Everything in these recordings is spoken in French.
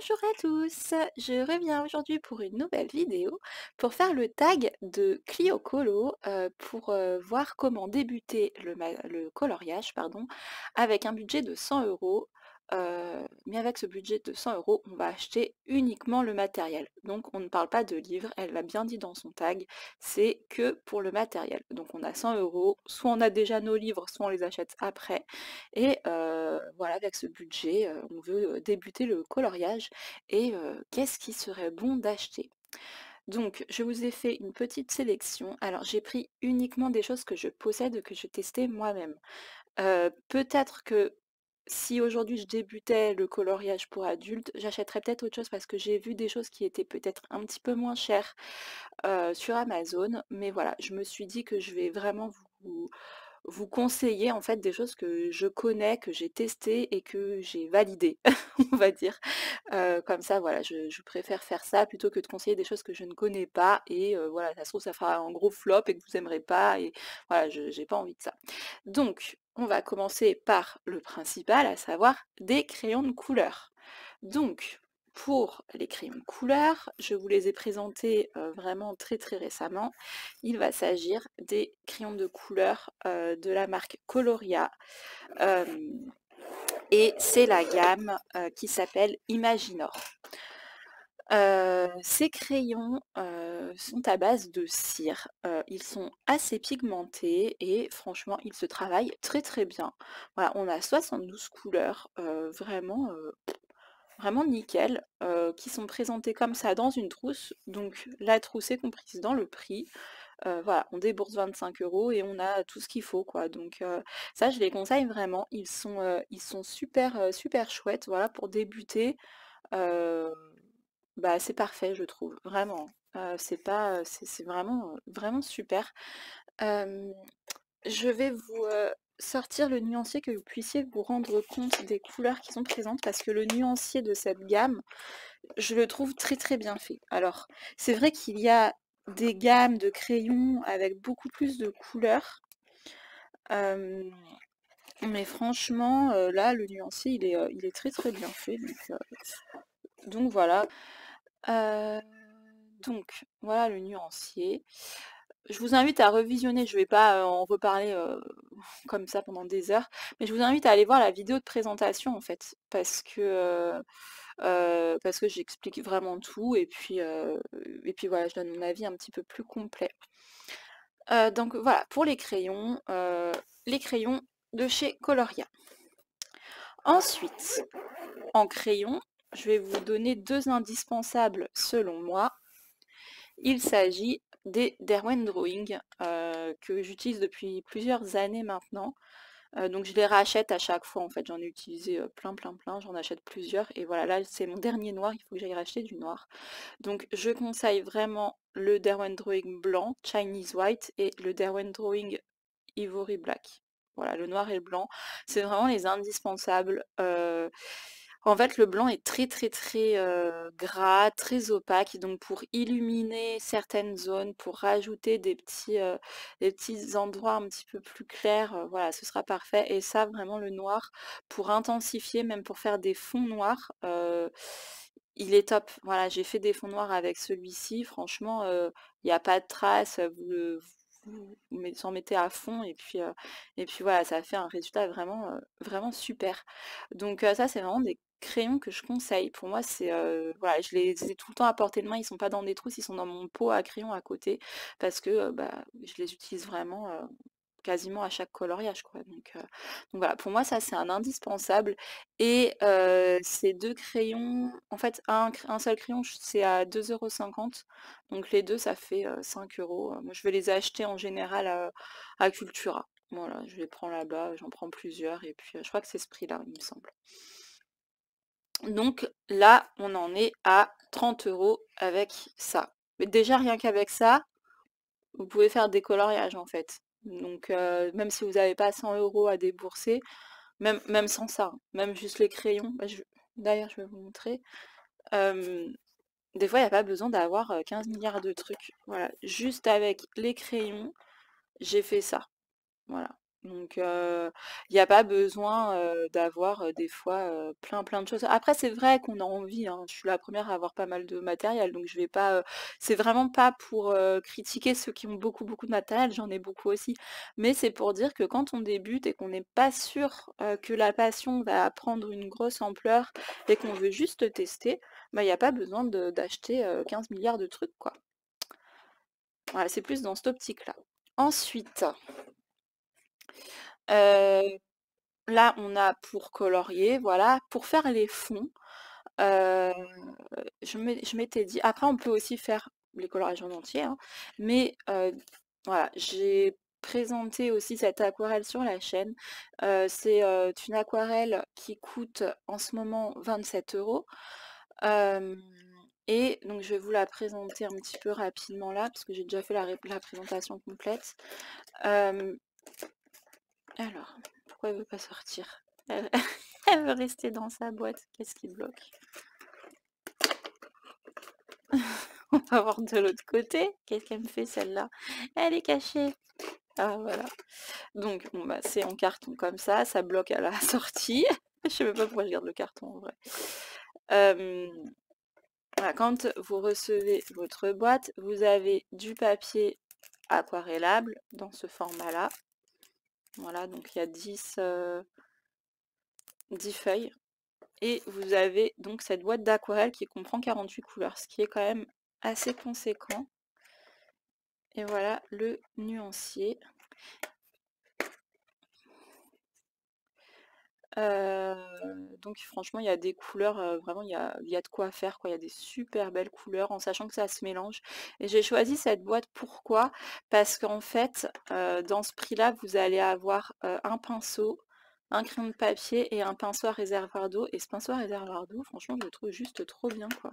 Bonjour à tous, je reviens aujourd'hui pour une nouvelle vidéo pour faire le tag de Clio Colo euh, pour euh, voir comment débuter le, le coloriage pardon, avec un budget de 100 euros mais avec ce budget de 100 euros, on va acheter uniquement le matériel. Donc on ne parle pas de livres, elle l'a bien dit dans son tag, c'est que pour le matériel. Donc on a 100 euros, soit on a déjà nos livres, soit on les achète après. Et voilà, avec ce budget, on veut débuter le coloriage. Et qu'est-ce qui serait bon d'acheter donc, je vous ai fait une petite sélection. Alors, j'ai pris uniquement des choses que je possède, que je testais moi-même. peut-être que si aujourd'hui je débutais le coloriage pour adultes, j'achèterais peut-être autre chose parce que j'ai vu des choses qui étaient peut-être un petit peu moins chères euh, sur Amazon. Mais voilà, je me suis dit que je vais vraiment vous, conseiller en fait des choses que je connais, que j'ai testées et que j'ai validées, on va dire. Euh, comme ça, voilà, je, préfère faire ça plutôt que de conseiller des choses que je ne connais pas et euh, voilà, ça se trouve ça fera un gros flop et que vous n'aimerez pas et voilà, je n'ai pas envie de ça. Donc, on va commencer par le principal, à savoir des crayons de couleur. Donc, pour les crayons de couleur, je vous les ai présentés euh, vraiment très très récemment. Il va s'agir des crayons de couleur euh, de la marque Coloria. Euh, et c'est la gamme qui s'appelle Imaginor ces crayons sont à base de cire. ils sont assez pigmentés et franchement, ils se travaillent très très bien. Voilà, on a 72 couleurs, vraiment, vraiment nickel, qui sont présentées comme ça dans une trousse. Donc la trousse est comprise dans le prix. voilà, on débourse 25 euros et on a tout ce qu'il faut, quoi. Donc ça, je les conseille vraiment. Ils sont, ils sont super, super chouettes, voilà, pour débuter. Bah, c'est parfait, je trouve, vraiment. c'est pas, c'est vraiment, vraiment super. je vais vous sortir le nuancier que vous puissiez vous rendre compte des couleurs qui sont présentes parce que le nuancier de cette gamme, je le trouve très très bien fait. Alors, c'est vrai qu'il y a des gammes de crayons avec beaucoup plus de couleurs. mais franchement, là, le nuancier, il est, il est très très bien fait. donc voilà. Euh, donc, voilà le nuancier. Je vous invite à revisionner, je ne vais pas euh, en reparler euh, comme ça pendant des heures, mais je vous invite à aller voir la vidéo de présentation en fait, parce que, parce que j'explique vraiment tout et puis, et puis voilà, je donne mon avis un petit peu plus complet. donc voilà, pour les crayons, les crayons de chez Coloria. Ensuite, en crayon, je vais vous donner deux indispensables selon moi. Il s'agit des Derwent Drawing euh, que j'utilise depuis plusieurs années maintenant. Euh, donc je les rachète à chaque fois en fait, j'en ai utilisé euh, plein plein plein, j'en achète plusieurs et voilà là c'est mon dernier noir, il faut que j'aille racheter du noir. Donc je conseille vraiment le Derwent Drawing blanc, Chinese White et le Derwent Drawing Ivory Black. Voilà le noir et le blanc, c'est vraiment les indispensables. En fait, le blanc est très très très euh, gras, très opaque. Donc pour illuminer certaines zones, pour rajouter des petits, euh, petits endroits un petit peu plus clairs, euh, voilà, ce sera parfait. Et ça, vraiment le noir, pour intensifier, même pour faire des fonds noirs, il est top. Voilà, j'ai fait des fonds noirs avec celui-ci. Franchement, il n'y a pas de traces. Vous le mettez à fond et puis et puis voilà ça fait un résultat vraiment vraiment super donc ça c'est vraiment des crayons que je conseille. Pour moi, c'est voilà, je les ai tout le temps à portée de main. Ils sont pas dans des trousses, ils sont dans mon pot à crayons à côté parce que bah, je les utilise vraiment quasiment à chaque coloriage. Quoi. Donc, donc voilà, pour moi, ça c'est un indispensable. Et ces deux crayons, en fait, un, un seul crayon, c'est à 2,50€. Donc les deux, ça fait 5 euros. Moi, je vais les acheter en général à, à Cultura. Voilà, je les prends là-bas, j'en prends plusieurs, et puis je crois que c'est ce prix-là, il me semble. Donc là, on en est à 30 euros avec ça. Mais déjà, rien qu'avec ça, vous pouvez faire des coloriages en fait. Donc euh, même si vous n'avez pas 100 euros à débourser, même, sans ça, hein, même juste les crayons, bah, d'ailleurs je vais vous montrer. des fois, il n'y a pas besoin d'avoir 15 euh, milliards de trucs. Voilà, juste avec les crayons, j'ai fait ça. Voilà. Donc, il n'y a pas besoin, d'avoir, des fois, plein, plein de choses. Après, c'est vrai qu'on a envie, hein. Je suis la première à avoir pas mal de matériel, donc je vais pas, c'est vraiment pas pour, critiquer ceux qui ont beaucoup, beaucoup de matériel, j'en ai beaucoup aussi. Mais c'est pour dire que quand on débute et qu'on n'est pas sûr, que la passion va prendre une grosse ampleur et qu'on veut juste tester, bah, il n'y a pas besoin d'acheter, 15 milliards de trucs, quoi. Voilà, c'est plus dans cette optique-là. Ensuite là, on a pour colorier, voilà. Pour faire les fonds, je m'étais dit, après on peut aussi faire les coloriages en entier, hein, mais voilà, j'ai présenté aussi cette aquarelle sur la chaîne. c'est une aquarelle qui coûte en ce moment 27 euros. Et donc je vais vous la présenter un petit peu rapidement là, parce que j'ai déjà fait la, la présentation complète. Alors, pourquoi elle veut pas sortir elle... veut rester dans sa boîte. Qu'est-ce qui bloque On va voir de l'autre côté. Qu'est-ce qu'elle me fait celle-là Elle est cachée. Ah voilà. Donc bon bah c'est en carton comme ça, ça bloque à la sortie. je sais même pas pourquoi je garde le carton en vrai. quand vous recevez votre boîte, vous avez du papier aquarellable dans ce format-là. Voilà, donc il y a 10, euh, feuilles. Et vous avez donc cette boîte d'aquarelle qui comprend 48 couleurs, ce qui est quand même assez conséquent. Et voilà le nuancier. donc franchement, il y a des couleurs, vraiment, il y a, de quoi faire. Quoi. Il y a des super belles couleurs en sachant que ça se mélange. Et j'ai choisi cette boîte pourquoi Parce qu'en fait, dans ce prix-là, vous allez avoir un pinceau, un crayon de papier et un pinceau à réservoir d'eau. Et ce pinceau à réservoir d'eau, franchement, je trouve juste trop bien. quoi.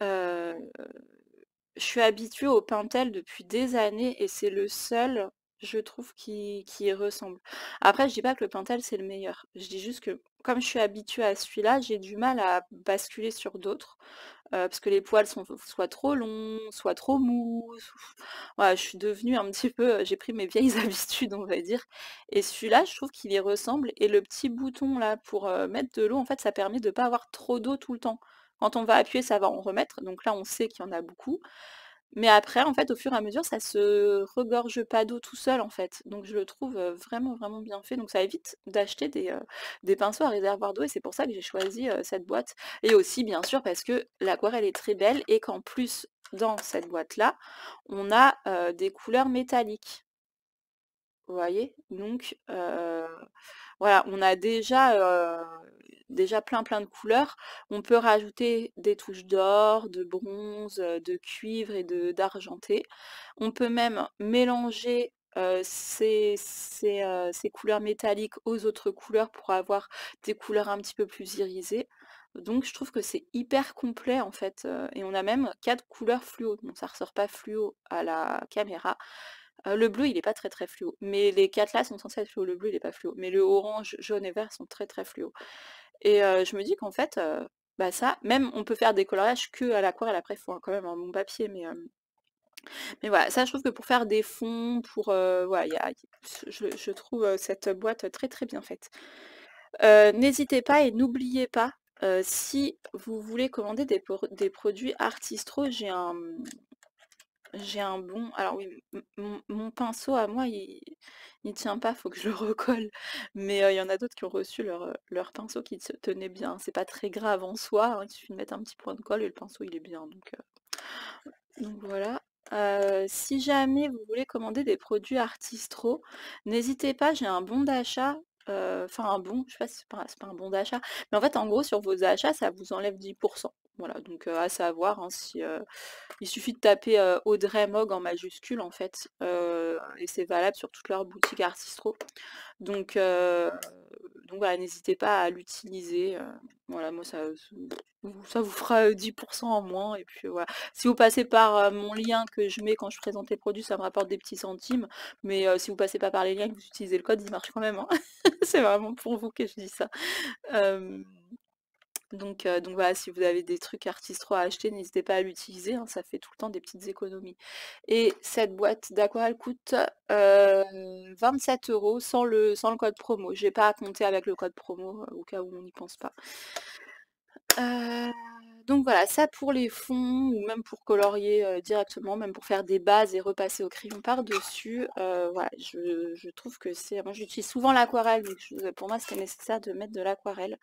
je suis habituée au Pintel depuis des années et c'est le seul je trouve, qui, qui y ressemble. Après, je dis pas que le Pentel, c'est le meilleur. Je dis juste que comme je suis habituée à celui-là, j'ai du mal à basculer sur d'autres. parce que les poils sont soit trop longs, soit trop mous. je suis devenue un petit peu, j'ai pris mes vieilles habitudes, on va dire. Et celui-là, je trouve qu'il y ressemble. Et le petit bouton là pour mettre de l'eau, en fait, ça permet de ne pas avoir trop d'eau tout le temps. Quand on va appuyer, ça va en remettre. Donc là, on sait qu'il y en a beaucoup. Mais après, en fait, au fur et à mesure, ça se regorge pas d'eau tout seul, en fait. Donc je le trouve vraiment, vraiment bien fait. Donc ça évite d'acheter des, pinceaux à réservoir d'eau et c'est pour ça que j'ai choisi cette boîte. Et aussi, bien sûr, parce que l'aquarelle est très belle et qu'en plus, dans cette boîte-là, on a des couleurs métalliques. Vous voyez Donc voilà, on a déjà, déjà plein plein de couleurs. On peut rajouter des touches d'or, de bronze, de cuivre et d'argenté. On peut même mélanger ces, couleurs métalliques aux autres couleurs pour avoir des couleurs un petit peu plus irisées. Donc je trouve que c'est hyper complet en fait. et on a même quatre couleurs fluo. Donc ça ressort pas fluo à la caméra, euh, le bleu, il n'est pas très très fluo. Mais les quatre là sont censés être fluo. Le bleu, il n'est pas fluo. Mais le orange, jaune et vert sont très très fluo. Et euh, je me dis qu'en fait, euh, bah ça, même on peut faire des colorages que à l'aquarelle. Après, il faut quand même un bon papier. Mais, mais voilà, ça, je trouve que pour faire des fonds, pour voilà, je, trouve cette boîte très très bien faite. N'hésitez pas et n'oubliez pas si vous voulez commander des, des produits Artistro, j'ai un, j'ai un bon. Alors oui, mon pinceau à moi, il ne tient pas, faut que je le recolle. Mais il y en a d'autres qui ont reçu leur, leur pinceau qui se tenait bien. C'est pas très grave en soi, hein, il suffit de mettre un petit point de colle et le pinceau il est bien. Donc, voilà. si jamais vous voulez commander des produits artistraux, n'hésitez pas, j'ai un bon d'achat enfin un bon, je sais pas si c'est pas, un bon d'achat, mais en fait en gros sur vos achats ça vous enlève 10%. Voilà, donc à savoir, hein, si, il suffit de taper Audrey Mog en majuscule en fait, et c'est valable sur toutes leurs boutiques Artistro. Donc, donc voilà, n'hésitez pas à l'utiliser. voilà, moi ça, ça vous fera 10% en moins. Et puis voilà. Si vous passez par mon lien que je mets quand je présente les produits, ça me rapporte des petits centimes. Mais si vous passez pas par les liens et que vous utilisez le code, il marche quand même. Hein. c'est vraiment pour vous que je dis ça. Donc, voilà, si vous avez des trucs artistro à acheter, n'hésitez pas à l'utiliser, hein, ça fait tout le temps des petites économies. Et cette boîte d'aquarelle coûte 27 euros sans le, sans le code promo. je n'ai pas à compter avec le code promo au cas où on n'y pense pas donc voilà, ça pour les fonds ou même pour colorier euh, directement, même pour faire des bases et repasser au crayon par-dessus, euh, voilà, je, trouve que c'est... Moi j'utilise souvent l'aquarelle, donc pour moi c'est nécessaire de mettre de l'aquarelle.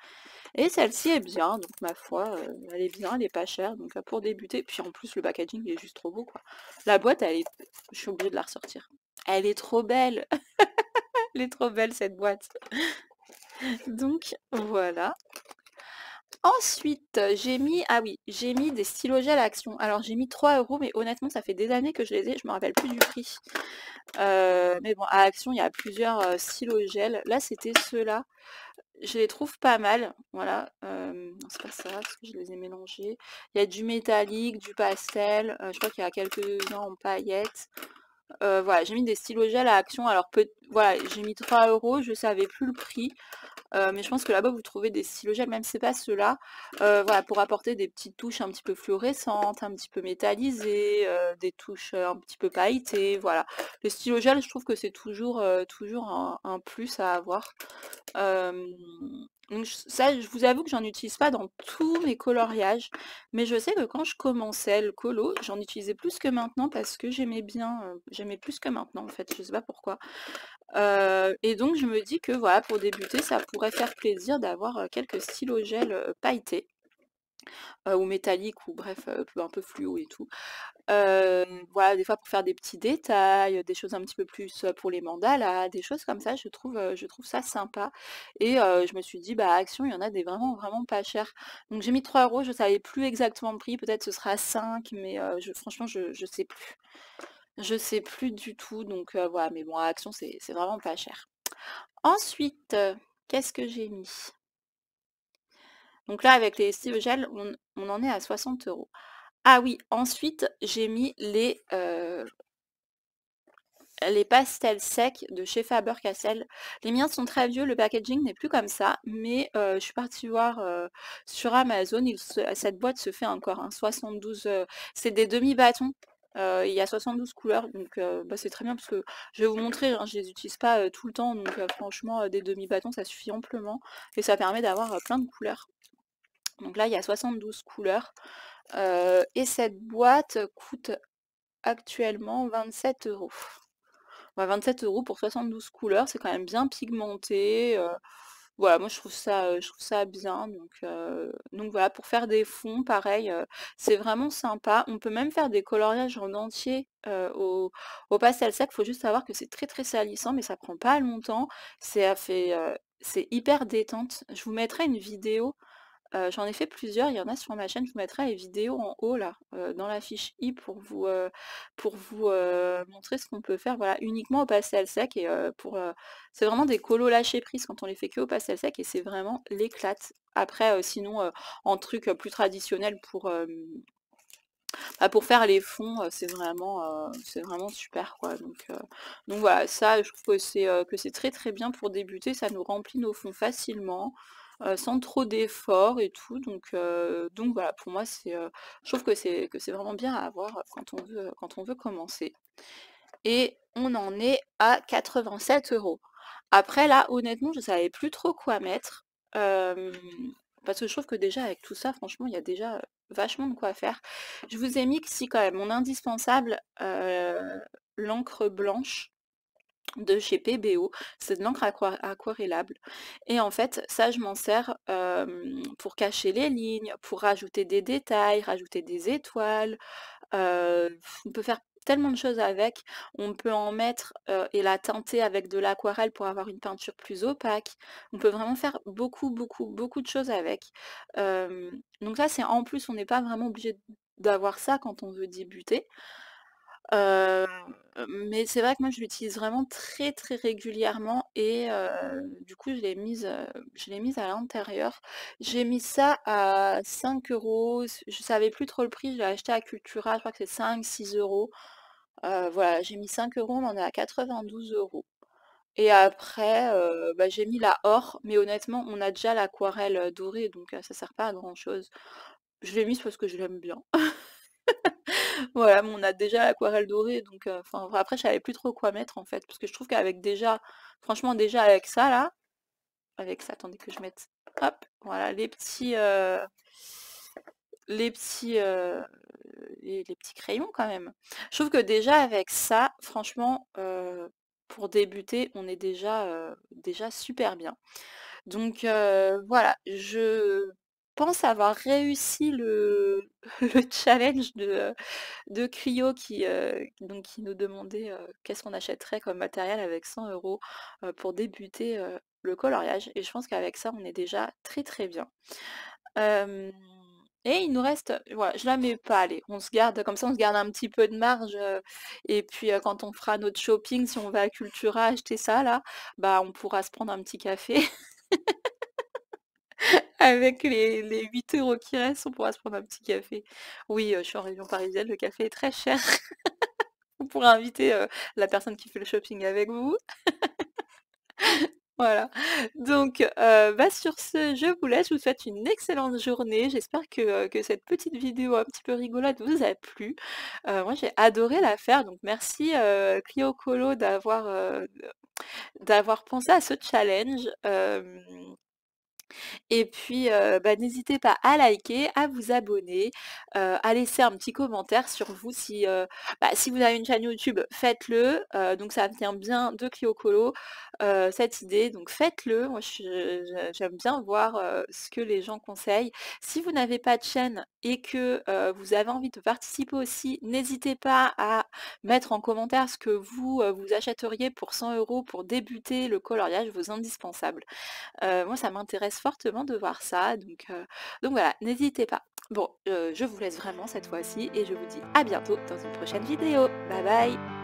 Et celle-ci est bien, donc ma foi, euh, elle est bien, elle est pas chère, donc pour débuter, puis en plus le packaging est juste trop beau quoi. La boîte, elle est... Je suis obligée de la ressortir. Elle est trop belle Elle est trop belle cette boîte Donc voilà, Ensuite, j'ai mis, ah oui, j'ai mis des stylos gel à action. Alors j'ai mis 3 euros, mais honnêtement, ça fait des années que je les ai, je me rappelle plus du prix. mais bon, à action, il y a plusieurs stylos gel. Là, c'était ceux-là. Je les trouve pas mal. Voilà. c'est pas ça, parce que je les ai mélangés. Il y a du métallique, du pastel. je crois qu'il y a quelques-uns en paillettes. voilà, j'ai mis des stylos gel à action. Alors peut voilà, j'ai mis 3 euros, je savais plus le prix. Euh, mais je pense que là-bas vous trouvez des stylos gel, même si c'est pas ceux-là, euh, voilà, pour apporter des petites touches un petit peu fluorescentes, un petit peu métallisées, euh, des touches un petit peu pailletées, voilà. Les stylo gel, je trouve que c'est toujours, toujours un, plus à avoir. donc ça, je vous avoue que n'en utilise pas dans tous mes coloriages, mais je sais que quand je commençais le colo, j'en utilisais plus que maintenant parce que j'aimais bien, j'aimais plus que maintenant en fait, je sais pas pourquoi. Euh, et donc je me dis que voilà, pour débuter, ça pourrait faire plaisir d'avoir euh, quelques stylos gel euh, pailletés. ou métalliques ou bref un peu fluo et tout voilà des fois pour faire des petits détails des choses un petit peu plus pour les mandalas des choses comme ça je trouve je trouve ça sympa et je me suis dit bah action il y en a des vraiment vraiment pas chers donc j'ai mis 3 euros je savais plus exactement le prix peut-être ce sera 5 mais franchement je, je sais plus je sais plus du tout, donc voilà, mais bon, à Action, c'est vraiment pas cher. Ensuite, qu'est-ce que j'ai mis Donc là, avec les Steve gel, on, en est à 60 euros. Ah oui, ensuite, j'ai mis les, les pastels secs de chez Faber-Castell. Les miens sont très vieux, le packaging n'est plus comme ça, mais je suis partie voir sur Amazon, cette boîte se fait encore, 72, hein, c'est des demi-bâtons il y a 72 couleurs, donc bah, c'est très bien parce que je vais vous montrer, je hein, je les utilise pas tout le temps, donc franchement des demi-bâtons ça suffit amplement et ça permet d'avoir plein de couleurs. Donc là il y a 72 couleurs et cette boîte coûte actuellement 27 euros. 27 bah, euros pour 72 couleurs, c'est quand même bien pigmenté voilà, moi je trouve ça, je trouve ça bien. Donc, voilà, pour faire des fonds, pareil, c'est vraiment sympa. On peut même faire des coloriages en entier au, pastel sec. Il faut juste savoir que c'est très très salissant, mais ça prend pas longtemps. c'est hyper détente. Je vous mettrai une vidéo euh, j'en ai fait plusieurs, il y en a sur ma chaîne, je vous mettrai les vidéos en haut là, euh, dans la fiche i pour vous, euh, montrer ce qu'on peut faire uniquement au pastel sec. et pour C'est vraiment des colos lâcher prise quand on les fait que au pastel sec et c'est vraiment l'éclate. Après, sinon, en truc plus traditionnel pour, bah, pour faire les fonds, c'est vraiment, vraiment super quoi. Donc, voilà, ça je trouve que c'est très très bien pour débuter, ça nous remplit nos fonds facilement. Euh, sans trop d'efforts et tout. Donc, euh, donc voilà, pour moi, c'est, euh, je trouve que c'est, que c'est vraiment bien à avoir quand on veut, quand on veut commencer. Et on en est à 87 euros. Après là, honnêtement, je ne savais plus trop quoi mettre. parce que je trouve que déjà avec tout ça, franchement, il y a déjà vachement de quoi faire. Je vous ai mis ici quand même mon indispensable, l'encre blanche de chez PBO, c'est de l'encre aquarellable. Et en fait, ça, je m'en sers pour cacher les lignes, pour rajouter des détails, rajouter des étoiles. on peut faire tellement de choses avec. On peut en mettre et la teinter avec de l'aquarelle pour avoir une peinture plus opaque. On peut vraiment faire beaucoup, beaucoup, beaucoup de choses avec. donc ça c'est en plus, on n'est pas vraiment obligé d'avoir ça quand on veut débuter. Euh, mais c'est vrai que moi, je l'utilise vraiment très, très régulièrement et mmh. du coup, je l'ai mise, je l'ai mise à l'intérieur. J'ai mis ça à 5 euros. Je savais plus trop le prix. Je l'ai acheté à Cultura. Je crois que c'est 5, 6 euros. voilà, j'ai mis 5 euros. On en est à 92 euros. Et après, bah, j'ai mis la or. Mais honnêtement, on a déjà l'aquarelle dorée. Donc, ça ne sert pas à grand chose. Je l'ai mise parce que je l'aime bien voilà, mais on a déjà l'aquarelle dorée, donc après je savais plus trop quoi mettre en fait, parce que je trouve qu'avec déjà, franchement déjà avec ça là, avec ça, attendez que je mette, hop, voilà les petits, euh, les petits, euh, les, petits crayons quand même. Je trouve que déjà avec ça, franchement, euh, pour débuter, on est déjà, déjà super bien. Donc voilà, je pense avoir réussi le, challenge de, de Cryo qui, euh, donc qui nous demandait euh, qu'est-ce qu'on achèterait comme matériel avec 100 euros euh, pour débuter le coloriage. Et je pense qu'avec ça, on est déjà très très bien. et il nous reste, voilà, je la mets pas, allez, on se garde, comme ça on se garde un petit peu de marge, et puis quand on fera notre shopping, si on va à Cultura acheter ça là, bah on pourra se prendre un petit café Avec les, 8 euros qui restent, on pourra se prendre un petit café. Oui, euh, je suis en région parisienne, le café est très cher. on pourra inviter euh, la personne qui fait le shopping avec vous. Voilà. Donc, euh, bah, sur ce, je vous laisse. Je vous souhaite une excellente journée. J'espère que, cette petite vidéo un petit peu rigolote vous a plu. moi, j'ai adoré la faire. Donc, merci Clio Colo d'avoir d'avoir pensé à ce challenge. Et puis, euh, bah, n'hésitez pas à liker, à vous abonner, euh, à laisser un petit commentaire sur vous. Si, euh, bah, si vous avez une chaîne YouTube, faites-le. donc, ça vient bien de Clio Colo, cette idée. Donc, faites-le. Moi, j'aime bien voir ce que les gens conseillent. Si vous n'avez pas de chaîne et que vous avez envie de participer aussi, n'hésitez pas à mettre en commentaire ce que vous vous achèteriez pour 100 euros pour débuter le coloriage, vos indispensables. moi, ça m'intéresse fortement de voir ça, donc, donc voilà, n'hésitez pas. Bon, je vous laisse vraiment cette fois-ci et je vous dis à bientôt dans une prochaine vidéo. Bye bye